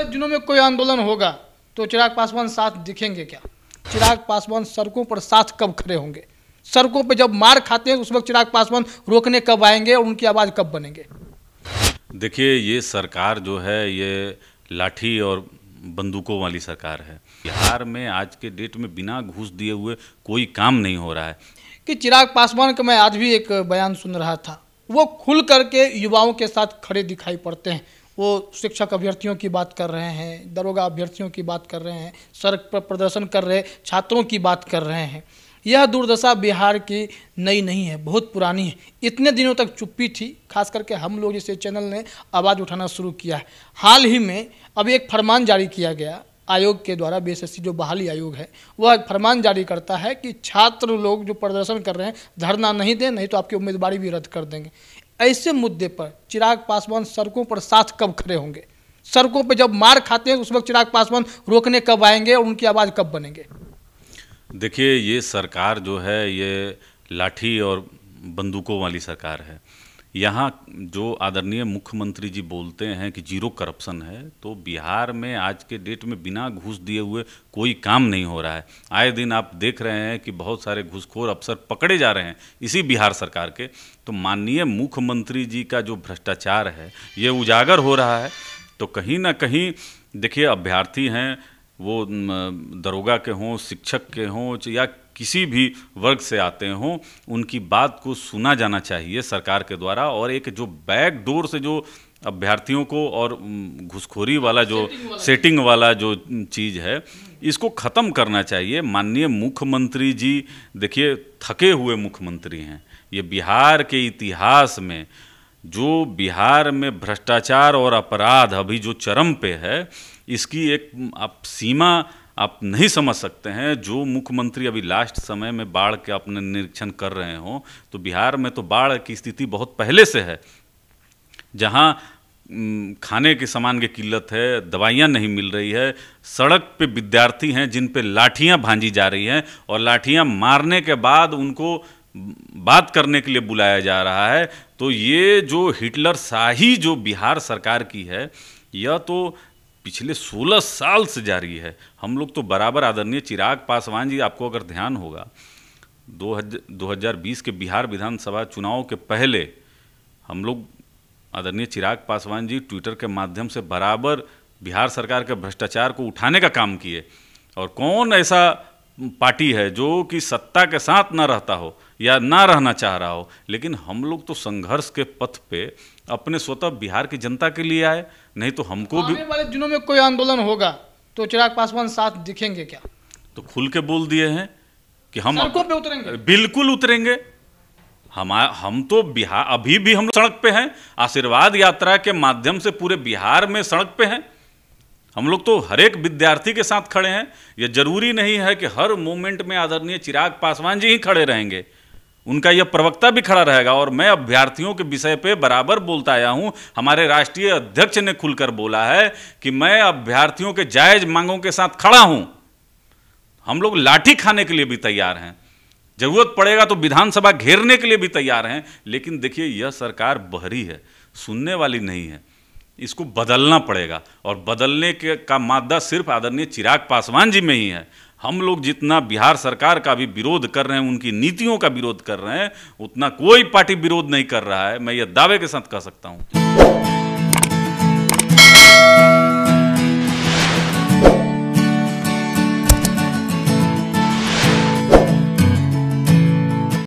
वाले दिनों में कोई आंदोलन होगा तो चिराग पासवान साथ दिखेंगे क्या चिराग पासवान सड़कों पर साथ कब खड़े होंगे सड़कों पर जब मार खाते हैं उस वक्त चिराग पासवान रोकने कब आएंगे और उनकी आवाज़ कब बनेंगे देखिए ये सरकार जो है ये लाठी और बंदूकों वाली सरकार है बिहार में आज के डेट में बिना घूस दिए हुए कोई काम नहीं हो रहा है कि चिराग पासवान का मैं आज भी एक बयान सुन रहा था वो खुल करके युवाओं के साथ खड़े दिखाई पड़ते हैं वो शिक्षक अभ्यर्थियों की बात कर रहे हैं दरोगा अभ्यर्थियों की बात कर रहे हैं सड़क पर प्रदर्शन कर रहे छात्रों की बात कर रहे हैं यह दुर्दशा बिहार की नई नहीं है बहुत पुरानी है इतने दिनों तक चुप्पी थी खास करके हम लोग जैसे चैनल ने आवाज़ उठाना शुरू किया है हाल ही में अब एक फरमान जारी किया गया आयोग के द्वारा बी जो बहाली आयोग है वह फरमान जारी करता है कि छात्र लोग जो प्रदर्शन कर रहे हैं धरना नहीं दें नहीं तो आपकी उम्मीदवारी भी रद्द कर देंगे ऐसे मुद्दे पर चिराग पासवान सड़कों पर साथ कब खड़े होंगे सड़कों पर जब मार खाते हैं उस वक्त चिराग पासवान रोकने कब आएंगे और उनकी आवाज़ कब बनेंगे देखिए ये सरकार जो है ये लाठी और बंदूकों वाली सरकार है यहाँ जो आदरणीय मुख्यमंत्री जी बोलते हैं कि जीरो करप्शन है तो बिहार में आज के डेट में बिना घूस दिए हुए कोई काम नहीं हो रहा है आए दिन आप देख रहे हैं कि बहुत सारे घूसखोर अफसर पकड़े जा रहे हैं इसी बिहार सरकार के तो माननीय मुख्यमंत्री जी का जो भ्रष्टाचार है ये उजागर हो रहा है तो कहीं ना कहीं देखिए अभ्यर्थी हैं वो दरोगा के हों शिक्षक के हों या किसी भी वर्ग से आते हों उनकी बात को सुना जाना चाहिए सरकार के द्वारा और एक जो बैक डोर से जो अभ्यर्थियों को और घुसखोरी वाला जो सेटिंग वाला, सेटिंग वाला जो चीज़ है इसको ख़त्म करना चाहिए माननीय मुख्यमंत्री जी देखिए थके हुए मुख्यमंत्री हैं ये बिहार के इतिहास में जो बिहार में भ्रष्टाचार और अपराध अभी जो चरम पे है इसकी एक आप सीमा आप नहीं समझ सकते हैं जो मुख्यमंत्री अभी लास्ट समय में बाढ़ के अपने निरीक्षण कर रहे हों तो बिहार में तो बाढ़ की स्थिति बहुत पहले से है जहाँ खाने के सामान की किल्लत है दवाइयाँ नहीं मिल रही है सड़क पे विद्यार्थी हैं जिन पे लाठियाँ भांजी जा रही हैं और लाठियाँ मारने के बाद उनको बात करने के लिए बुलाया जा रहा है तो ये जो हिटलर शाही जो बिहार सरकार की है यह तो पिछले 16 साल से जारी है हम लोग तो बराबर आदरणीय चिराग पासवान जी आपको अगर ध्यान होगा 2020 के बिहार विधानसभा चुनाव के पहले हम लोग आदरणीय चिराग पासवान जी ट्विटर के माध्यम से बराबर बिहार सरकार के भ्रष्टाचार को उठाने का काम किए और कौन ऐसा पार्टी है जो कि सत्ता के साथ ना रहता हो या ना रहना चाह रहा हो लेकिन हम लोग तो संघर्ष के पथ पे अपने स्वतः बिहार की जनता के लिए आए नहीं तो हमको भी वाले दिनों में कोई आंदोलन होगा तो चिराग पासवान साथ दिखेंगे क्या तो खुल के बोल दिए हैं कि हम सड़कों पे उतरेंगे बिल्कुल उतरेंगे हम हम तो बिहार अभी भी हम सड़क पे हैं आशीर्वाद यात्रा के माध्यम से पूरे बिहार में सड़क पे हैं हम लोग तो हर एक विद्यार्थी के साथ खड़े हैं यह जरूरी नहीं है कि हर मोमेंट में आदरणीय चिराग पासवान जी ही खड़े रहेंगे उनका यह प्रवक्ता भी खड़ा रहेगा और मैं अभ्यर्थियों के विषय पे बराबर बोलता आया हूँ हमारे राष्ट्रीय अध्यक्ष ने खुलकर बोला है कि मैं अभ्यर्थियों के जायज मांगों के साथ खड़ा हूँ हम लोग लाठी खाने के लिए भी तैयार हैं जरूरत पड़ेगा तो विधानसभा घेरने के लिए भी तैयार हैं लेकिन देखिए यह सरकार बहरी है सुनने वाली नहीं है इसको बदलना पड़ेगा और बदलने के का मादा सिर्फ आदरणीय चिराग पासवान जी में ही है हम लोग जितना बिहार सरकार का भी विरोध कर रहे हैं उनकी नीतियों का विरोध कर रहे हैं उतना कोई पार्टी विरोध नहीं कर रहा है मैं ये दावे के साथ कह सकता हूँ